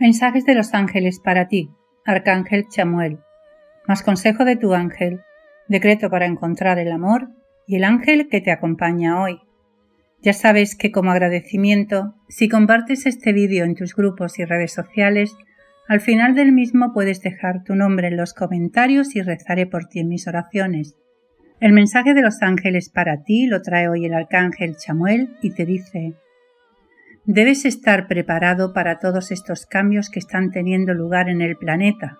Mensajes de los ángeles para ti, Arcángel Chamuel. Más consejo de tu ángel. Decreto para encontrar el amor y el ángel que te acompaña hoy. Ya sabes que como agradecimiento, si compartes este vídeo en tus grupos y redes sociales, al final del mismo puedes dejar tu nombre en los comentarios y rezaré por ti en mis oraciones. El mensaje de los ángeles para ti lo trae hoy el arcángel Chamuel y te dice Debes estar preparado para todos estos cambios que están teniendo lugar en el planeta.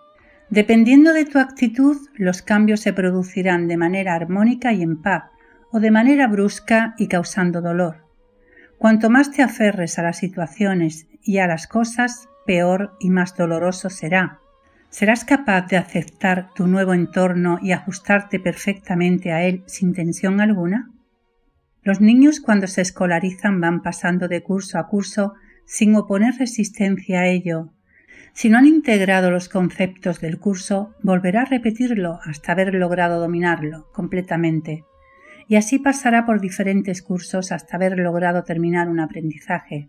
Dependiendo de tu actitud, los cambios se producirán de manera armónica y en paz, o de manera brusca y causando dolor. Cuanto más te aferres a las situaciones y a las cosas, peor y más doloroso será. ¿Serás capaz de aceptar tu nuevo entorno y ajustarte perfectamente a él sin tensión alguna? Los niños cuando se escolarizan van pasando de curso a curso sin oponer resistencia a ello. Si no han integrado los conceptos del curso, volverá a repetirlo hasta haber logrado dominarlo completamente. Y así pasará por diferentes cursos hasta haber logrado terminar un aprendizaje.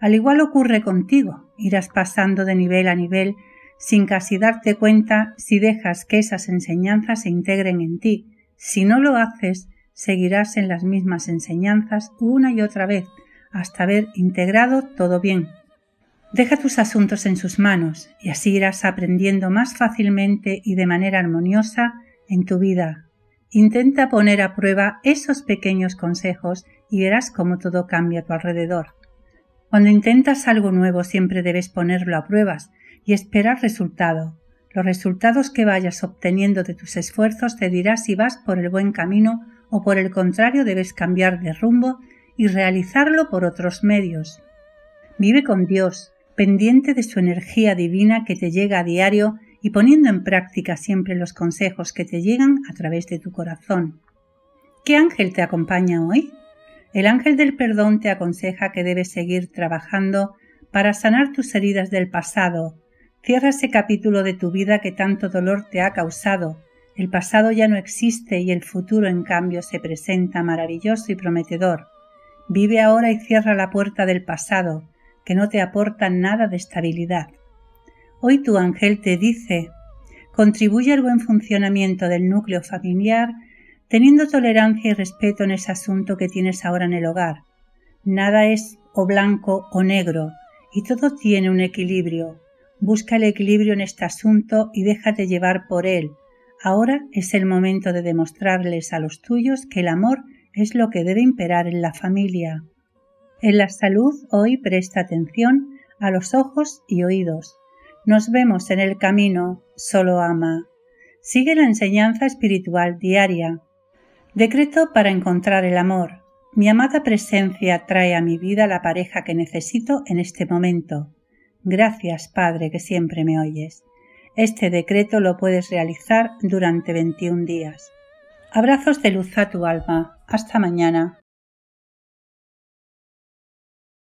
Al igual ocurre contigo, irás pasando de nivel a nivel sin casi darte cuenta si dejas que esas enseñanzas se integren en ti. Si no lo haces, seguirás en las mismas enseñanzas una y otra vez hasta haber integrado todo bien. Deja tus asuntos en sus manos y así irás aprendiendo más fácilmente y de manera armoniosa en tu vida. Intenta poner a prueba esos pequeños consejos y verás cómo todo cambia a tu alrededor. Cuando intentas algo nuevo siempre debes ponerlo a pruebas y esperar resultado. Los resultados que vayas obteniendo de tus esfuerzos te dirá si vas por el buen camino o por el contrario debes cambiar de rumbo y realizarlo por otros medios. Vive con Dios, pendiente de su energía divina que te llega a diario y poniendo en práctica siempre los consejos que te llegan a través de tu corazón. ¿Qué ángel te acompaña hoy? El ángel del perdón te aconseja que debes seguir trabajando para sanar tus heridas del pasado. Cierra ese capítulo de tu vida que tanto dolor te ha causado el pasado ya no existe y el futuro, en cambio, se presenta maravilloso y prometedor. Vive ahora y cierra la puerta del pasado, que no te aporta nada de estabilidad. Hoy tu ángel te dice, contribuye al buen funcionamiento del núcleo familiar, teniendo tolerancia y respeto en ese asunto que tienes ahora en el hogar. Nada es o blanco o negro, y todo tiene un equilibrio. Busca el equilibrio en este asunto y déjate llevar por él, Ahora es el momento de demostrarles a los tuyos que el amor es lo que debe imperar en la familia. En la salud hoy presta atención a los ojos y oídos. Nos vemos en el camino, solo ama. Sigue la enseñanza espiritual diaria. Decreto para encontrar el amor. Mi amada presencia trae a mi vida la pareja que necesito en este momento. Gracias, Padre, que siempre me oyes. Este decreto lo puedes realizar durante 21 días. Abrazos de luz a tu alma. Hasta mañana.